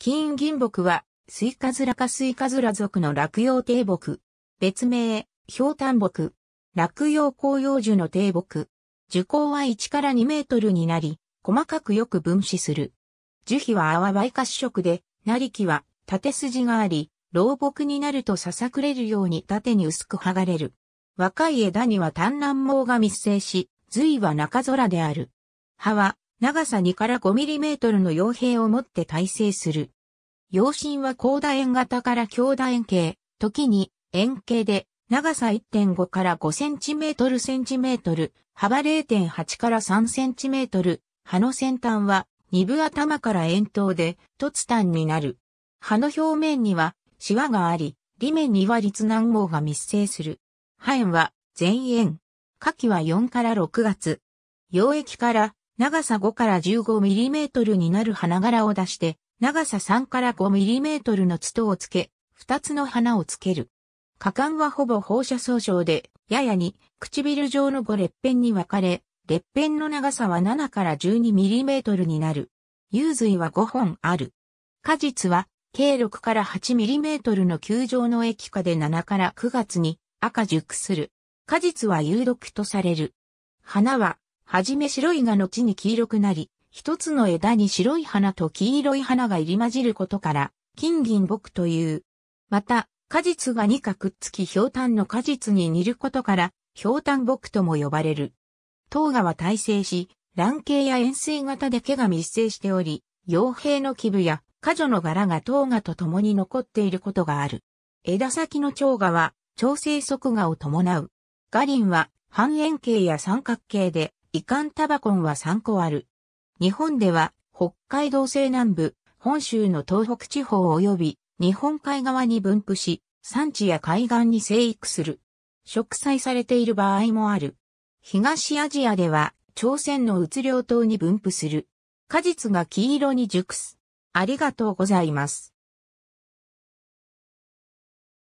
金銀木は、スイカズラかスイカズラ族の落葉低木。別名、氷炭木。落葉紅葉樹の低木。樹高は1から2メートルになり、細かくよく分子する。樹皮は淡い褐色で、なりきは縦筋があり、老木になるとささくれるように縦に薄く剥がれる。若い枝には単卵毛が密生し、髄は中空である。葉は長さ2から5ミリメートルの傭兵を持って耐性する。陽心は高楕円型から強楕円形、時に円形で長さ1.5から5センチメートルセンチメートル、幅0.8から3センチメートル、葉の先端は二部頭から円筒で突端になる。葉の表面にはシワがあり、裏面には立難毛が密生する。葉炎は全円。下記は4から6月。溶液から長さ5から15ミリメートルになる花柄を出して、長さ3から5ミリメートルの筒をつけ、2つの花をつける。果敢はほぼ放射層状で、ややに唇状の5列片に分かれ、列片の長さは7から12ミリメートルになる。幽髄は5本ある。果実は、計6から8ミリメートルの球状の液化で7から9月に赤熟する。果実は有毒とされる。花は、はじめ白いが後に黄色くなり、一つの枝に白い花と黄色い花が入り混じることから、金銀木という。また、果実が2かくっつき氷炭の果実に似ることから、氷炭木とも呼ばれる。桃河は耐性し、卵形や円錐型で毛が密生しており、傭兵の基部や果女の柄が桃河と共に残っていることがある。枝先の蝶河は、調整側芽を伴う。ガリンは半円形や三角形で、遺憾タバコンは3個ある。日本では北海道西南部、本州の東北地方及び日本海側に分布し、産地や海岸に生育する。植栽されている場合もある。東アジアでは朝鮮の鬱領島に分布する。果実が黄色に熟す。ありがとうございます。